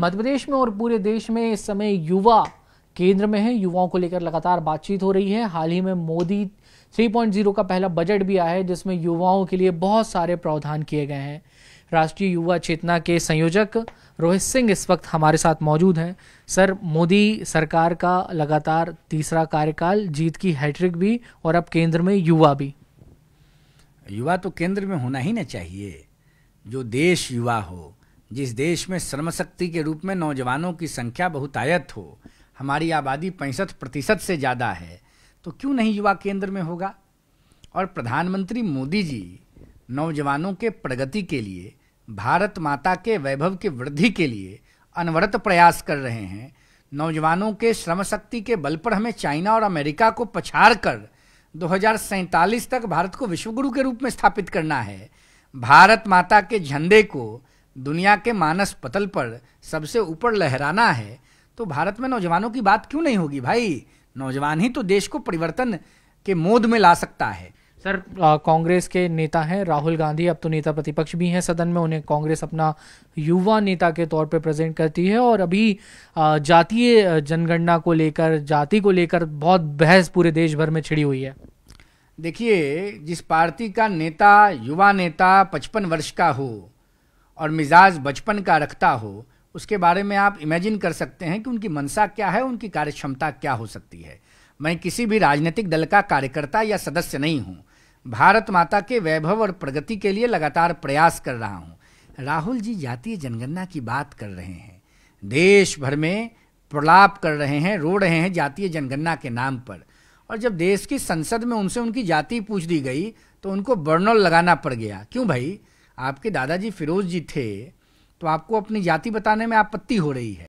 मध्य प्रदेश में और पूरे देश में इस समय युवा केंद्र में है युवाओं को लेकर लगातार बातचीत हो रही है हाल ही में मोदी 3.0 का पहला बजट भी आया है जिसमें युवाओं के लिए बहुत सारे प्रावधान किए गए हैं राष्ट्रीय युवा चेतना के संयोजक रोहित सिंह इस वक्त हमारे साथ मौजूद हैं सर मोदी सरकार का लगातार तीसरा कार्यकाल जीत की हैट्रिक भी और अब केंद्र में युवा भी युवा तो केंद्र में होना ही ना चाहिए जो देश युवा हो जिस देश में श्रमशक्ति के रूप में नौजवानों की संख्या बहुत आयत हो हमारी आबादी पैंसठ प्रतिशत से ज़्यादा है तो क्यों नहीं युवा केंद्र में होगा और प्रधानमंत्री मोदी जी नौजवानों के प्रगति के लिए भारत माता के वैभव की वृद्धि के लिए अनवरत प्रयास कर रहे हैं नौजवानों के श्रम शक्ति के बल पर हमें चाइना और अमेरिका को पछाड़ कर दो तक भारत को विश्वगुरु के रूप में स्थापित करना है भारत माता के झंडे को दुनिया के मानस पतल पर सबसे ऊपर लहराना है तो भारत में नौजवानों की बात क्यों नहीं होगी भाई नौजवान ही तो देश को परिवर्तन के मोद में ला सकता है सर कांग्रेस के नेता हैं राहुल गांधी अब तो नेता प्रतिपक्ष भी हैं सदन में उन्हें कांग्रेस अपना युवा नेता के तौर पर प्रेजेंट करती है और अभी जातीय जनगणना को लेकर जाति को लेकर बहुत बहस पूरे देश भर में छिड़ी हुई है देखिए जिस पार्टी का नेता युवा नेता पचपन वर्ष का हो और मिजाज बचपन का रखता हो उसके बारे में आप इमेजिन कर सकते हैं कि उनकी मनसा क्या है उनकी कार्यक्षमता क्या हो सकती है मैं किसी भी राजनीतिक दल का कार्यकर्ता या सदस्य नहीं हूँ भारत माता के वैभव और प्रगति के लिए लगातार प्रयास कर रहा हूँ राहुल जी जातीय जनगणना की बात कर रहे हैं देश भर में प्रलाप कर रहे हैं रो रहे हैं जातीय जनगणना के नाम पर और जब देश की संसद में उनसे उनकी जाति पूछ दी गई तो उनको बर्नल लगाना पड़ गया क्यों भाई आपके दादाजी फिरोज जी थे तो आपको अपनी जाति बताने में आपत्ति हो रही है